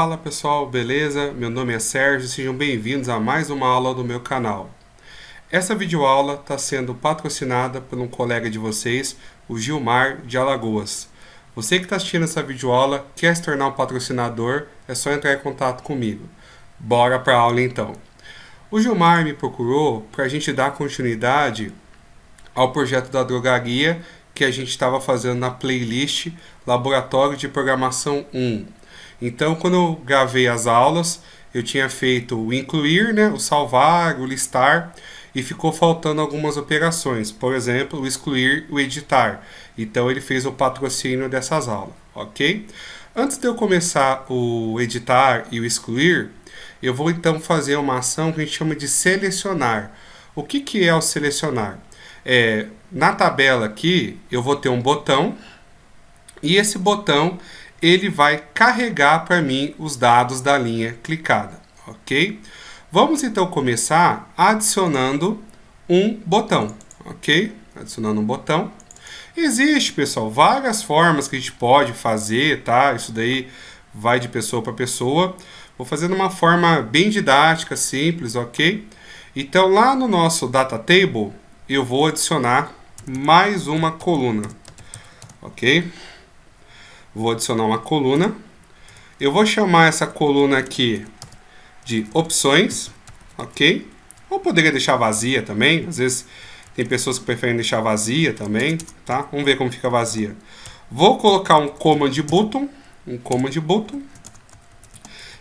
Fala pessoal, beleza? Meu nome é Sérgio, sejam bem-vindos a mais uma aula do meu canal. Essa videoaula está sendo patrocinada por um colega de vocês, o Gilmar de Alagoas. Você que está assistindo essa videoaula quer se tornar um patrocinador, é só entrar em contato comigo. Bora para a aula então. O Gilmar me procurou para a gente dar continuidade ao projeto da drogaria que a gente estava fazendo na playlist Laboratório de Programação 1. Então, quando eu gravei as aulas, eu tinha feito o incluir, né, o salvar, o listar, e ficou faltando algumas operações, por exemplo, o excluir, o editar. Então, ele fez o patrocínio dessas aulas, ok? Antes de eu começar o editar e o excluir, eu vou então fazer uma ação que a gente chama de selecionar. O que, que é o selecionar? É, na tabela aqui, eu vou ter um botão, e esse botão ele vai carregar para mim os dados da linha clicada, ok? Vamos então começar adicionando um botão, ok? Adicionando um botão. Existe, pessoal, várias formas que a gente pode fazer, tá? Isso daí vai de pessoa para pessoa. Vou fazer de uma forma bem didática, simples, ok? Então, lá no nosso data table, eu vou adicionar mais uma coluna, ok? vou adicionar uma coluna. Eu vou chamar essa coluna aqui de opções, ok? Ou poderia deixar vazia também, às vezes tem pessoas que preferem deixar vazia também, tá? Vamos ver como fica vazia. Vou colocar um command button, um command button,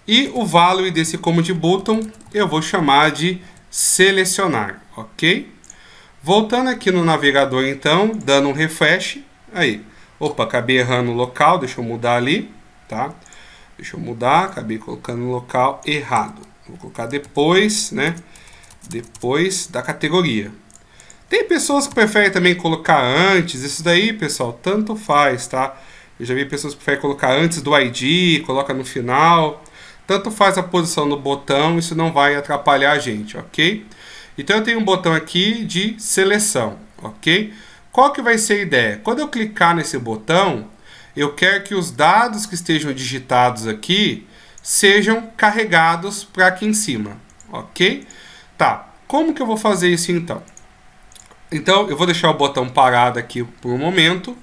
e o value desse command button eu vou chamar de selecionar, ok? Voltando aqui no navegador então, dando um refresh, aí, Opa, acabei errando o local, deixa eu mudar ali, tá? Deixa eu mudar, acabei colocando o local errado. Vou colocar depois, né? Depois da categoria. Tem pessoas que preferem também colocar antes, isso daí, pessoal, tanto faz, tá? Eu já vi pessoas que preferem colocar antes do ID, coloca no final. Tanto faz a posição do botão, isso não vai atrapalhar a gente, ok? Então eu tenho um botão aqui de seleção, ok? Qual que vai ser a ideia? Quando eu clicar nesse botão, eu quero que os dados que estejam digitados aqui sejam carregados para aqui em cima, ok? Tá, como que eu vou fazer isso então? Então, eu vou deixar o botão parado aqui por um momento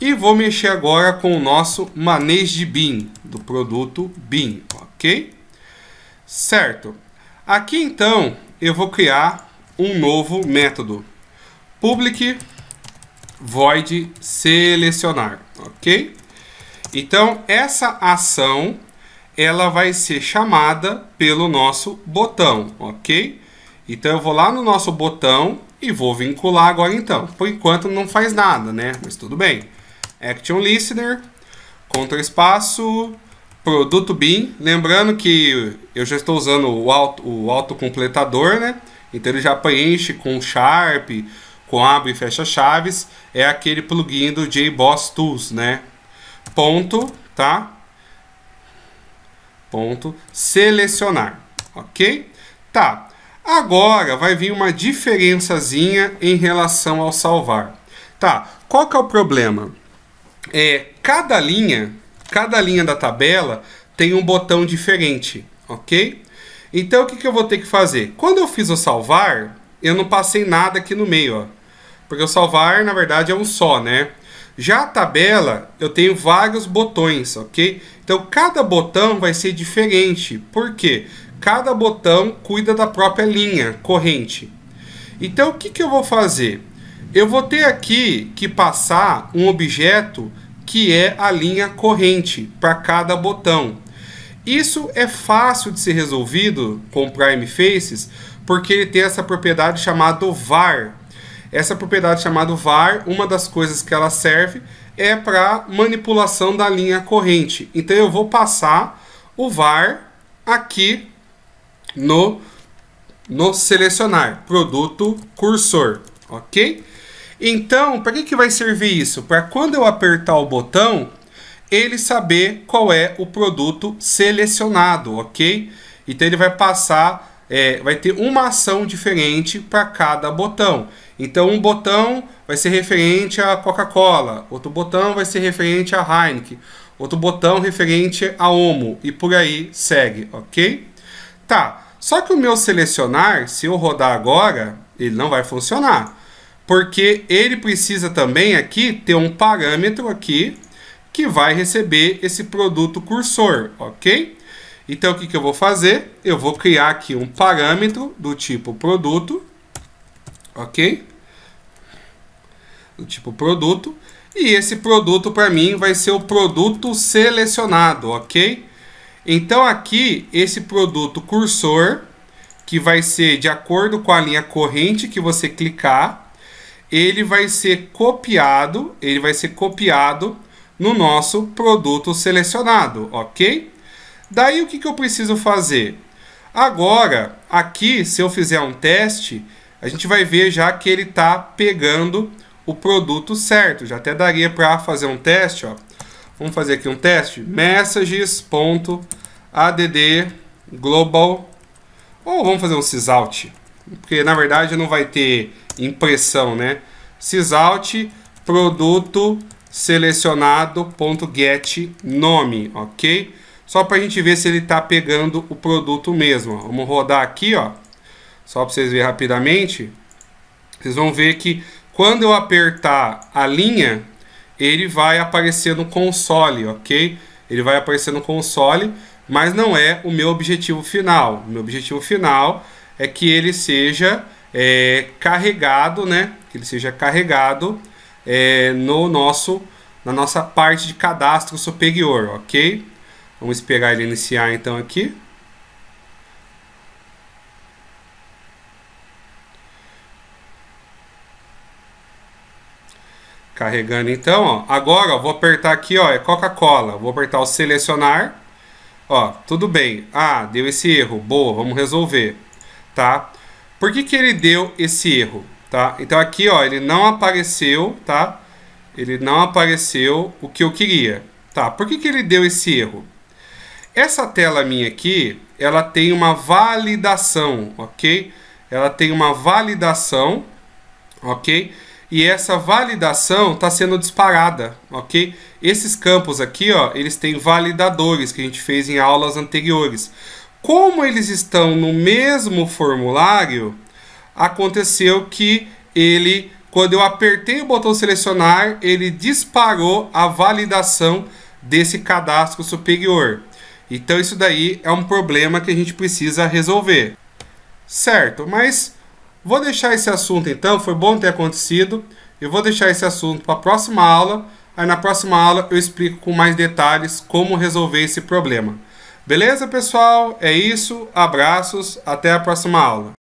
e vou mexer agora com o nosso manejo de BIM, do produto BIM, ok? Certo. Aqui então, eu vou criar um novo método, public void selecionar, ok? Então, essa ação ela vai ser chamada pelo nosso botão, ok? Então, eu vou lá no nosso botão e vou vincular agora então. Por enquanto não faz nada, né? Mas tudo bem. Action Listener, contra espaço, produto bin. Lembrando que eu já estou usando o, auto, o autocompletador, né? Então ele já preenche com Sharp, com abre e fecha chaves, é aquele plugin do JBoss Tools, né? Ponto, tá? Ponto, selecionar, ok? Tá, agora vai vir uma diferençazinha em relação ao salvar. Tá, qual que é o problema? É, cada linha, cada linha da tabela tem um botão diferente, ok? Então, o que, que eu vou ter que fazer? Quando eu fiz o salvar, eu não passei nada aqui no meio, ó porque o salvar, na verdade, é um só, né? Já a tabela, eu tenho vários botões, ok? Então, cada botão vai ser diferente. Por quê? Cada botão cuida da própria linha corrente. Então, o que, que eu vou fazer? Eu vou ter aqui que passar um objeto que é a linha corrente para cada botão. Isso é fácil de ser resolvido com o Prime Faces, porque ele tem essa propriedade chamada var, essa propriedade chamada var, uma das coisas que ela serve é para manipulação da linha corrente. Então eu vou passar o var aqui no no selecionar produto cursor, ok? Então, para que, que vai servir isso? Para quando eu apertar o botão, ele saber qual é o produto selecionado, ok? Então ele vai passar é, vai ter uma ação diferente para cada botão. Então, um botão vai ser referente à Coca-Cola, outro botão vai ser referente à Heineken, outro botão referente à Omo, e por aí segue, ok? Tá, só que o meu selecionar, se eu rodar agora, ele não vai funcionar, porque ele precisa também aqui ter um parâmetro aqui que vai receber esse produto cursor, ok? Então o que, que eu vou fazer? Eu vou criar aqui um parâmetro do tipo produto, ok? Do tipo produto. E esse produto para mim vai ser o produto selecionado, ok? Então aqui esse produto cursor, que vai ser de acordo com a linha corrente que você clicar, ele vai ser copiado, ele vai ser copiado no nosso produto selecionado, ok? Daí o que, que eu preciso fazer? Agora, aqui, se eu fizer um teste, a gente vai ver já que ele está pegando o produto certo. Já até daria para fazer um teste. Ó. Vamos fazer aqui um teste. Messages.add global. Ou vamos fazer um sysout. Porque na verdade não vai ter impressão, né? Sysout produto selecionado.get nome, ok? só para a gente ver se ele está pegando o produto mesmo. Vamos rodar aqui, ó, só para vocês verem rapidamente. Vocês vão ver que quando eu apertar a linha, ele vai aparecer no console, ok? Ele vai aparecer no console, mas não é o meu objetivo final. O meu objetivo final é que ele seja é, carregado, né? Que ele seja carregado é, no nosso, na nossa parte de cadastro superior, ok? Vamos esperar ele iniciar então aqui. Carregando então, ó. agora ó, vou apertar aqui, ó, é Coca-Cola, vou apertar o selecionar, ó, tudo bem, ah, deu esse erro, boa, vamos resolver, tá? Por que que ele deu esse erro, tá? Então aqui, ó, ele não apareceu, tá? Ele não apareceu o que eu queria, tá? Por que que ele deu esse erro? Essa tela minha aqui, ela tem uma validação, ok? Ela tem uma validação, ok? E essa validação está sendo disparada, ok? Esses campos aqui, ó, eles têm validadores que a gente fez em aulas anteriores. Como eles estão no mesmo formulário, aconteceu que ele, quando eu apertei o botão selecionar, ele disparou a validação desse cadastro superior. Então isso daí é um problema que a gente precisa resolver. Certo, mas vou deixar esse assunto então, foi bom ter acontecido. Eu vou deixar esse assunto para a próxima aula. Aí na próxima aula eu explico com mais detalhes como resolver esse problema. Beleza, pessoal? É isso. Abraços. Até a próxima aula.